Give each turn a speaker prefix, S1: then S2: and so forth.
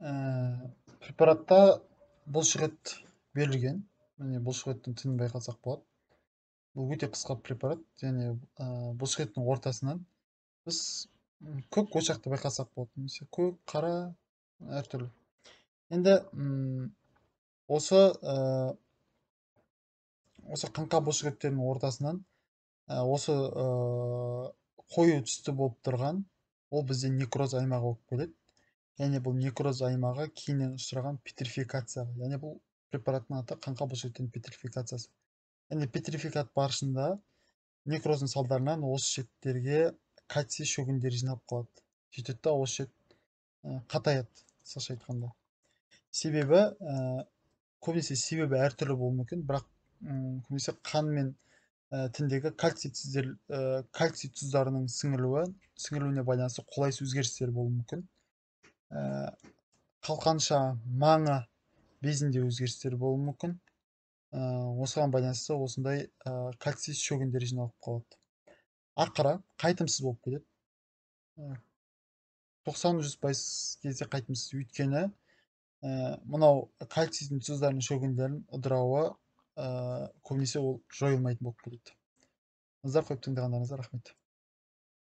S1: Э, препаратта бұлшықет берілген міне бұлшықеттің тінін байқасақ болады бұл өте қысқа препарат және ә, бұлшықеттің ортасынан біз көк ошақты байқасақ болады немесе көк қара әртүрлі енді осы ә, осы қаңқа бұлшықеттерінің ортасынан осы ә, қою түсті болып тұрған ол бізде некроз аймағы болып келеді және бұл некроз аймағы кейіннен ұшыраған петрификацияға яғни бұл препараттың аты қаңқа бұлшықеттерінің петрификациясы яғни петрификат барысында некроздың салдарынан осы шеттерге кальций шөгіндері жинап қалады сөйтеді да осы шет э, қатаяды қысқаша айтқанда себебі ә, көбінесе себебі әртүрлі болуы мүмкін бірақ көбінесе қан мен ә, тіндегі кальций ә, кальций тұздарының сіңірілуі сіңірілуіне байланысты қолайсыз өзгерістер болуы мүмкін Ә, қалқанша маңы безінде өзгерістер болуы мүмкін ә, осыған байланысты осындай ә, кальций шөгіндері жиналып қалады ақыры қайтымсыз болып кетеді ә, тоқсан жүз пайыз кезде қайтымсыз өйткені ә, мынау кальцийдің тұздарының шөгінділерінің ыдырауы ә, көбінесе ол жойылмайтын болып келеді назар қойып тыңдағандарыңызға рахмет